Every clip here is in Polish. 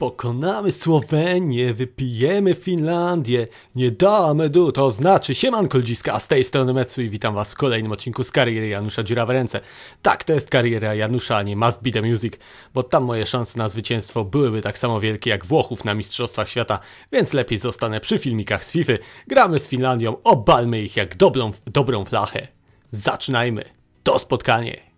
Pokonamy Słowenię, wypijemy Finlandię, nie damy du, to znaczy siemanko ludziska, a z tej strony Metsu i witam was w kolejnym odcinku z kariery Janusza Dziura w ręce. Tak, to jest kariera Janusza, a nie Must Be The Music, bo tam moje szanse na zwycięstwo byłyby tak samo wielkie jak Włochów na Mistrzostwach Świata, więc lepiej zostanę przy filmikach z FIFA, gramy z Finlandią, obalmy ich jak dobrą, dobrą flachę. Zaczynajmy, to spotkanie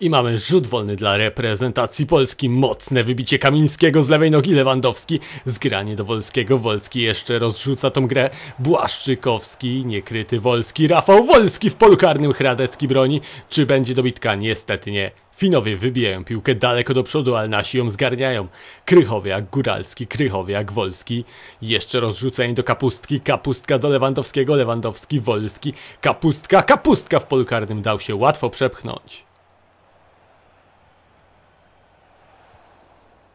I mamy rzut wolny dla reprezentacji Polski. Mocne wybicie Kamińskiego z lewej nogi Lewandowski. Zgranie do Wolskiego. Wolski jeszcze rozrzuca tą grę. Błaszczykowski, niekryty Wolski. Rafał Wolski w polu karnym Hradecki broni. Czy będzie dobitka? Niestety nie. Finowie wybijają piłkę daleko do przodu, ale nasi ją zgarniają. Krychowiak, Góralski, Krychowiak, Wolski. Jeszcze rozrzucenie do Kapustki, Kapustka do Lewandowskiego, Lewandowski, Wolski. Kapustka, Kapustka w polu karnym dał się łatwo przepchnąć.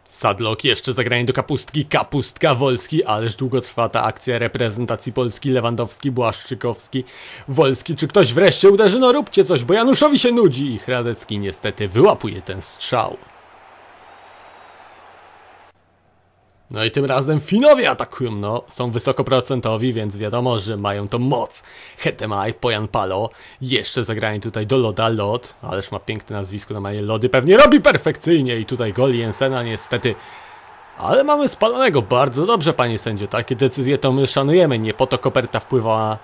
Sadlok jeszcze zagranie do kapustki, kapustka, Wolski, ależ długo trwa ta akcja reprezentacji Polski, Lewandowski, Błaszczykowski, Wolski, czy ktoś wreszcie uderzy, no róbcie coś, bo Januszowi się nudzi i Hradecki niestety wyłapuje ten strzał. No i tym razem Finowie atakują, no, są wysokoprocentowi, więc wiadomo, że mają to moc. Hetemaj, Pojan Palo, jeszcze zagrani tutaj do Loda Lot, ależ ma piękne nazwisko na no manie Lody, pewnie robi perfekcyjnie i tutaj gol Jensena niestety. Ale mamy spalonego, bardzo dobrze panie sędzio, takie decyzje to my szanujemy, nie po to koperta wpływała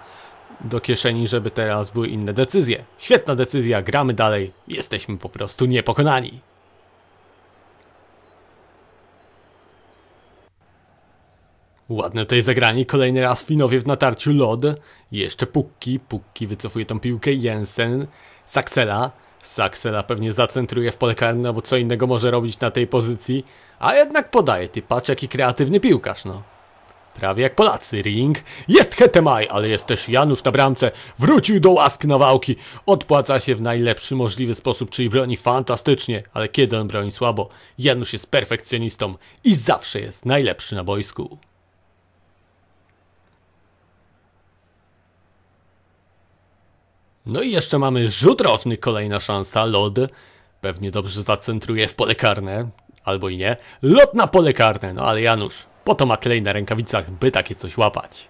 do kieszeni, żeby teraz były inne decyzje. Świetna decyzja, gramy dalej, jesteśmy po prostu niepokonani. Ładne tutaj zagranie, kolejny raz Finowie w natarciu Lod, jeszcze Pukki, Pukki wycofuje tą piłkę, Jensen, Saksela, Saksela pewnie zacentruje w pole karne, no bo co innego może robić na tej pozycji, a jednak podaje, ty patrz jaki kreatywny piłkarz, no. Prawie jak Polacy, Ring, jest Hetemaj, ale jest też Janusz na bramce, wrócił do łask nawałki, odpłaca się w najlepszy możliwy sposób, czyli broni fantastycznie, ale kiedy on broni słabo, Janusz jest perfekcjonistą i zawsze jest najlepszy na boisku. No i jeszcze mamy rzut roczny, kolejna szansa, lod. Pewnie dobrze zacentruje w pole karne, albo i nie. Lot na pole karne, no ale Janusz, po to ma klej na rękawicach, by takie coś łapać.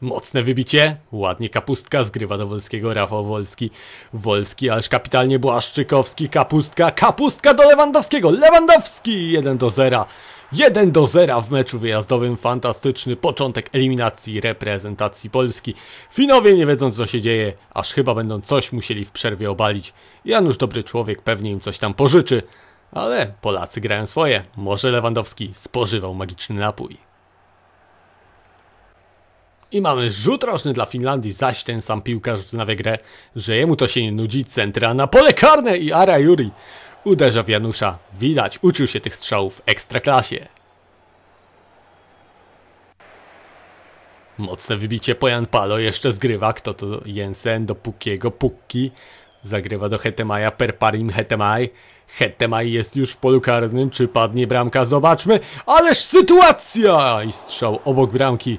Mocne wybicie, ładnie kapustka, zgrywa do Wolskiego Rafał Wolski. Wolski, aż kapitalnie Błaszczykowski, kapustka, kapustka do Lewandowskiego, Lewandowski 1 do 0. 1 do 0 w meczu wyjazdowym. Fantastyczny początek eliminacji reprezentacji Polski. Finowie nie wiedząc co się dzieje, aż chyba będą coś musieli w przerwie obalić. Janusz dobry człowiek pewnie im coś tam pożyczy. Ale Polacy grają swoje. Może Lewandowski spożywał magiczny napój. I mamy rzut roczny dla Finlandii, zaś ten sam piłkarz wznawia grę, że jemu to się nie nudzi, centra na pole karne i Ara Juri. Uderza w Janusza. Widać, uczył się tych strzałów w ekstraklasie. Mocne wybicie po Jan Palo jeszcze zgrywa. Kto to Jensen do Pukiego? Pukki zagrywa do Hetemaja. Perparim Hetemaj. Hetemaj jest już w polu karnym. Czy padnie bramka? Zobaczmy. Ależ sytuacja! I strzał obok bramki.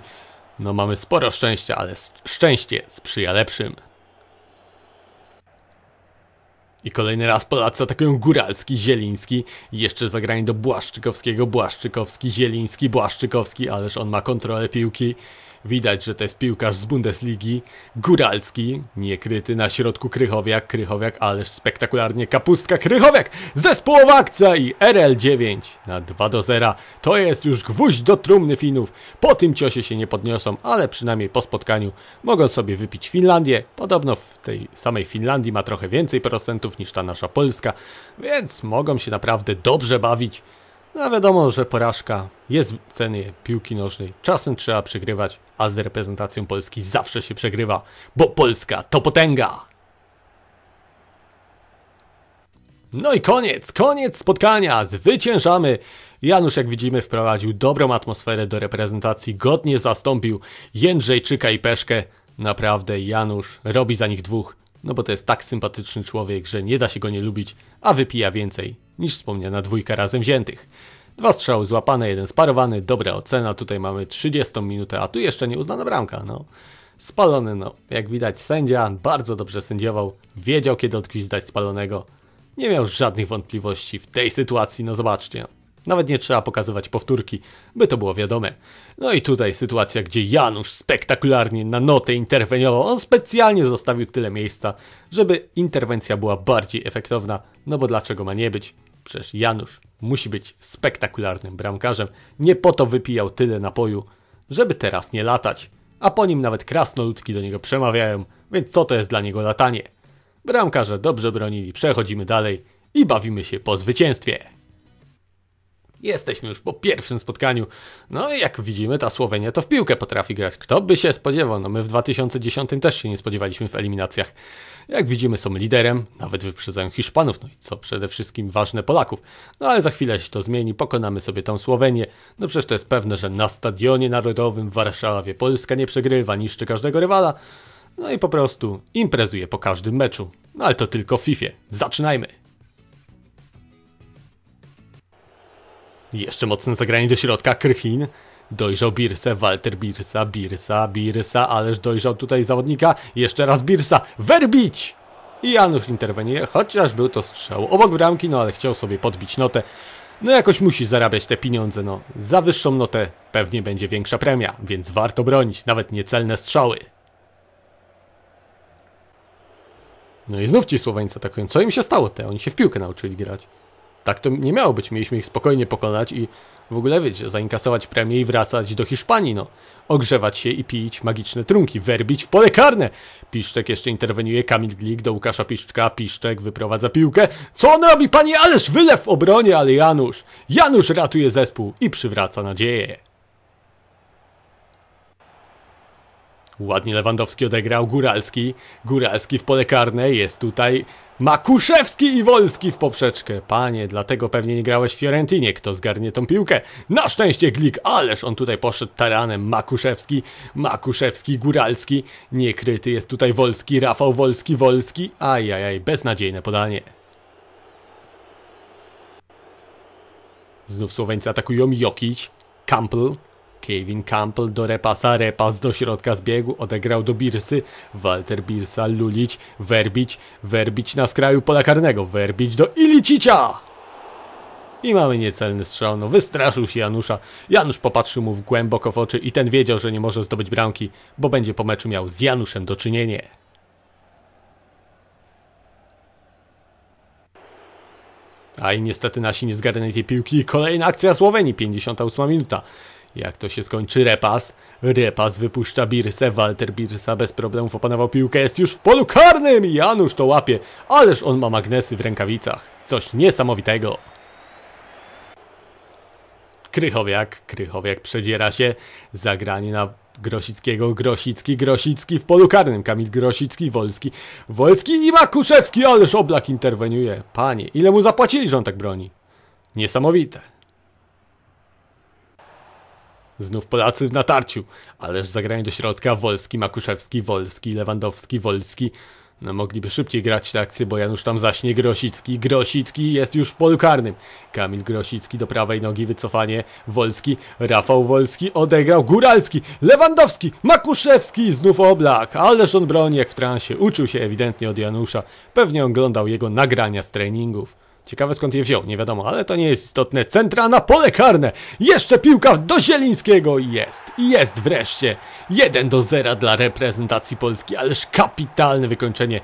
No mamy sporo szczęścia, ale szczęście sprzyja lepszym. I kolejny raz Polacy atakują Góralski, Zieliński, jeszcze zagranie do Błaszczykowskiego, Błaszczykowski, Zieliński, Błaszczykowski, ależ on ma kontrolę piłki. Widać, że to jest piłkarz z Bundesligi. Góralski, niekryty na środku Krychowiak, Krychowiak, ależ spektakularnie kapustka Krychowiak! Zespołowa akcja i RL9 na 2 do 0. To jest już gwóźdź do trumny Finów. Po tym ciosie się nie podniosą, ale przynajmniej po spotkaniu mogą sobie wypić Finlandię. Podobno w tej samej Finlandii ma trochę więcej procentów niż ta nasza Polska, więc mogą się naprawdę dobrze bawić. No wiadomo, że porażka jest w cenie piłki nożnej. Czasem trzeba przegrywać, a z reprezentacją Polski zawsze się przegrywa, bo Polska to potęga! No i koniec, koniec spotkania, zwyciężamy! Janusz, jak widzimy, wprowadził dobrą atmosferę do reprezentacji, godnie zastąpił Jędrzejczyka i Peszkę. Naprawdę, Janusz robi za nich dwóch, no bo to jest tak sympatyczny człowiek, że nie da się go nie lubić, a wypija więcej niż wspomniana dwójka razem wziętych. Dwa strzały złapane, jeden sparowany, dobra ocena, tutaj mamy 30 minutę, a tu jeszcze nieuznana bramka, no. Spalony, no, jak widać sędzia bardzo dobrze sędziował, wiedział kiedy odgwizdać spalonego. Nie miał żadnych wątpliwości w tej sytuacji, no zobaczcie. Nawet nie trzeba pokazywać powtórki, by to było wiadome. No i tutaj sytuacja, gdzie Janusz spektakularnie na notę interweniował. On specjalnie zostawił tyle miejsca, żeby interwencja była bardziej efektowna, no bo dlaczego ma nie być? Przecież Janusz musi być spektakularnym bramkarzem. Nie po to wypijał tyle napoju, żeby teraz nie latać. A po nim nawet krasnoludki do niego przemawiają, więc co to jest dla niego latanie? Bramkarze dobrze bronili, przechodzimy dalej i bawimy się po zwycięstwie. Jesteśmy już po pierwszym spotkaniu. No i jak widzimy, ta Słowenia to w piłkę potrafi grać. Kto by się spodziewał? No my w 2010 też się nie spodziewaliśmy w eliminacjach. Jak widzimy, są liderem, nawet wyprzedzają Hiszpanów, no i co przede wszystkim ważne Polaków. No ale za chwilę się to zmieni, pokonamy sobie tą Słowenię. No przecież to jest pewne, że na stadionie narodowym w Warszawie Polska nie przegrywa, niszczy każdego rywala. No i po prostu imprezuje po każdym meczu. No ale to tylko w FIFA. Zaczynajmy! Jeszcze mocne zagranie do środka, Krychin. Dojrzał Birse, Walter Birsa, Birsa, Birsa, ależ dojrzał tutaj zawodnika. Jeszcze raz Birsa, werbić! I Janusz interweniuje, chociaż był to strzał obok bramki, no ale chciał sobie podbić notę. No jakoś musi zarabiać te pieniądze, no. Za wyższą notę pewnie będzie większa premia, więc warto bronić, nawet niecelne strzały. No i znów ci Słoweńcy atakują. Co im się stało te? Oni się w piłkę nauczyli grać. Tak to nie miało być. Mieliśmy ich spokojnie pokonać i w ogóle, wiecie, zainkasować premię i wracać do Hiszpanii, no. Ogrzewać się i pić magiczne trunki, werbić w pole karne. Piszczek jeszcze interweniuje, Kamil Glik do Łukasza Piszczka, Piszczek wyprowadza piłkę. Co on robi, panie? Ależ wylew w obronie, ale Janusz. Janusz ratuje zespół i przywraca nadzieję. Ładnie Lewandowski odegrał, Góralski. Góralski w pole karne, jest tutaj Makuszewski i Wolski w poprzeczkę. Panie, dlatego pewnie nie grałeś w Fiorentinie. Kto zgarnie tą piłkę? Na szczęście Glik, ależ on tutaj poszedł taranem. Makuszewski, Makuszewski, Góralski. Niekryty jest tutaj Wolski, Rafał Wolski, Wolski. Ajajaj, beznadziejne podanie. Znów Słoweńcy atakują. Jokić, Campbell, Kevin Campbell do repasa, repas do środka zbiegu, odegrał do Birsy, Walter Birsa, Lulić, Werbić, Werbić na skraju pola karnego, Werbić do Ilicicia! I mamy niecelny strzał, no wystraszył się Janusza. Janusz popatrzył mu w głęboko w oczy i ten wiedział, że nie może zdobyć bramki, bo będzie po meczu miał z Januszem do czynienia. A i niestety nasi nie zgarnęli tej piłki. Kolejna akcja Słowenii, 58 minuta. Jak to się skończy repas? Repas wypuszcza Birsę, Walter Birsa bez problemów opanował piłkę, jest już w polu karnym i Janusz to łapie. Ależ on ma magnesy w rękawicach. Coś niesamowitego. Krychowiak, Krychowiak przedziera się, zagranie na Grosickiego, Grosicki, Grosicki w polu karnym, Kamil Grosicki, Wolski, Wolski i Makuszewski, ależ Oblak interweniuje. Panie, ile mu zapłacili, że on tak broni? Niesamowite. Znów Polacy w natarciu. Ależ zagranie do środka Wolski, Makuszewski, Wolski, Lewandowski, Wolski. No mogliby szybciej grać te akcje, bo Janusz tam zaśnie Grosicki. Grosicki jest już w polu karnym. Kamil Grosicki do prawej nogi, wycofanie. Wolski, Rafał Wolski odegrał. Góralski, Lewandowski, Makuszewski, znów Oblak. Ależ on broni jak w transie. Uczył się ewidentnie od Janusza. Pewnie oglądał jego nagrania z treningów. Ciekawe skąd je wziął, nie wiadomo, ale to nie jest istotne. Centra na pole karne! Jeszcze piłka do Zielińskiego! Jest! Jest wreszcie! 1 do 0 dla reprezentacji Polski, ależ kapitalne wykończenie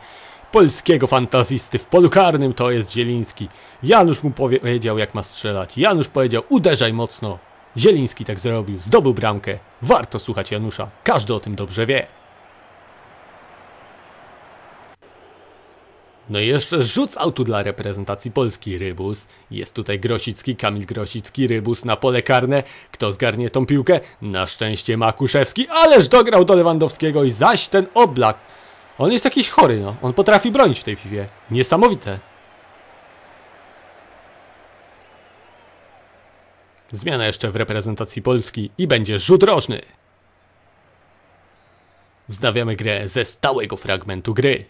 polskiego fantazisty w polu karnym to jest Zieliński. Janusz mu powiedział jak ma strzelać. Janusz powiedział uderzaj mocno. Zieliński tak zrobił, zdobył bramkę. Warto słuchać Janusza, każdy o tym dobrze wie. No i jeszcze rzuc autu dla reprezentacji Polski, Rybus. Jest tutaj Grosicki, Kamil Grosicki, Rybus na pole karne. Kto zgarnie tą piłkę? Na szczęście Makuszewski, ależ dograł do Lewandowskiego i zaś ten oblak. On jest jakiś chory, no. On potrafi bronić w tej FIFA. Niesamowite. Zmiana jeszcze w reprezentacji Polski i będzie rzut rożny. Wznawiamy grę ze stałego fragmentu gry.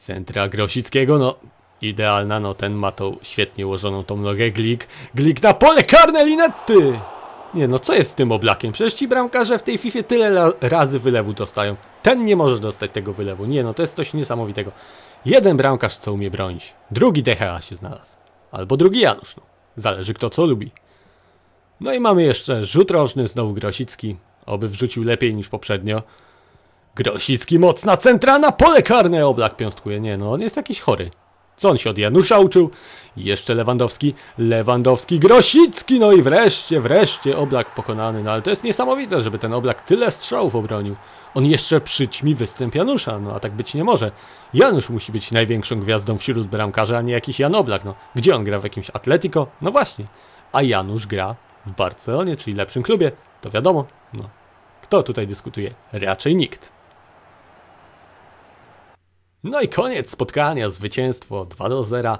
Centra Grosickiego, no idealna, no ten ma tą świetnie ułożoną tą nogę, Glik, Glik na pole karne Linetty! Nie no, co jest z tym oblakiem? Przecież ci bramkarze w tej Fifie tyle razy wylewu dostają. Ten nie może dostać tego wylewu. Nie no, to jest coś niesamowitego. Jeden bramkarz co umie bronić, drugi DHA się znalazł. Albo drugi Janusz, no. Zależy kto co lubi. No i mamy jeszcze rzut rożny, znowu Grosicki. Oby wrzucił lepiej niż poprzednio. Grosicki mocna centralna pole karne. Oblak piąstkuje. Nie no, on jest jakiś chory. Co on się od Janusza uczył? Jeszcze Lewandowski, Lewandowski, Grosicki, no i wreszcie, wreszcie Oblak pokonany. No ale to jest niesamowite, żeby ten Oblak tyle strzałów obronił. On jeszcze przyćmi występ Janusza, no a tak być nie może. Janusz musi być największą gwiazdą wśród bramkarzy, a nie jakiś Jan Oblak. No, gdzie on gra w jakimś Atletico? No właśnie. A Janusz gra w Barcelonie, czyli lepszym klubie. To wiadomo. No. Kto tutaj dyskutuje? Raczej nikt. No i koniec spotkania, zwycięstwo 2 do 0.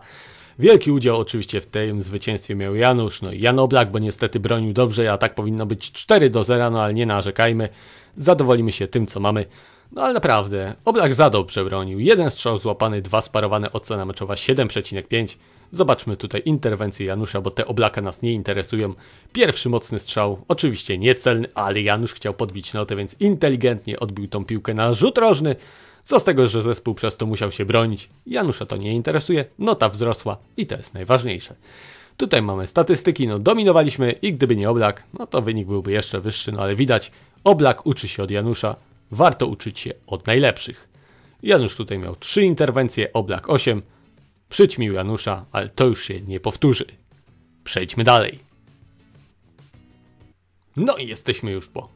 Wielki udział oczywiście w tym zwycięstwie miał Janusz, no i Jan Oblak, bo niestety bronił dobrze, a tak powinno być 4 do 0, no ale nie narzekajmy, zadowolimy się tym, co mamy. No ale naprawdę, Oblak za dobrze bronił, jeden strzał złapany, dwa sparowane, ocena meczowa 7,5. Zobaczmy tutaj interwencję Janusza, bo te Oblaka nas nie interesują. Pierwszy mocny strzał, oczywiście niecelny, ale Janusz chciał podbić notę, więc inteligentnie odbił tą piłkę na rzut rożny. Co z tego, że zespół przez to musiał się bronić? Janusza to nie interesuje, nota wzrosła i to jest najważniejsze. Tutaj mamy statystyki, no dominowaliśmy i gdyby nie Oblak, no to wynik byłby jeszcze wyższy, no ale widać, Oblak uczy się od Janusza, warto uczyć się od najlepszych. Janusz tutaj miał 3 interwencje, Oblak 8, przyćmił Janusza, ale to już się nie powtórzy. Przejdźmy dalej. No i jesteśmy już po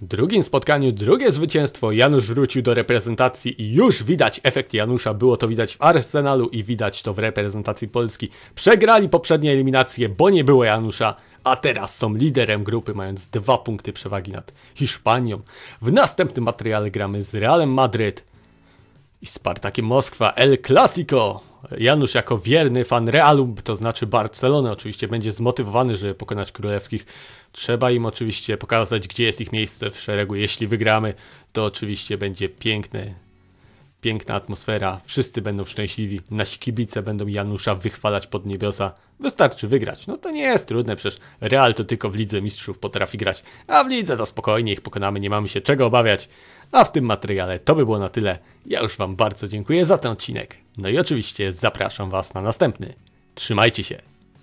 drugim spotkaniu drugie zwycięstwo. Janusz wrócił do reprezentacji i już widać efekt Janusza. Było to widać w Arsenalu i widać to w reprezentacji Polski. Przegrali poprzednie eliminacje, bo nie było Janusza, a teraz są liderem grupy, mając dwa punkty przewagi nad Hiszpanią. W następnym materiale gramy z Realem Madryt i Spartakiem Moskwa El Clasico. Janusz jako wierny fan Realu, to znaczy Barcelony, oczywiście będzie zmotywowany, żeby pokonać królewskich. Trzeba im oczywiście pokazać, gdzie jest ich miejsce w szeregu. Jeśli wygramy, to oczywiście będzie piękne, piękna atmosfera. Wszyscy będą szczęśliwi. Nasi kibice będą Janusza wychwalać pod niebiosa. Wystarczy wygrać. No to nie jest trudne, przecież Real to tylko w Lidze Mistrzów potrafi grać. A w Lidze to spokojnie ich pokonamy, nie mamy się czego obawiać. A w tym materiale to by było na tyle. Ja już Wam bardzo dziękuję za ten odcinek. No i oczywiście zapraszam Was na następny. Trzymajcie się!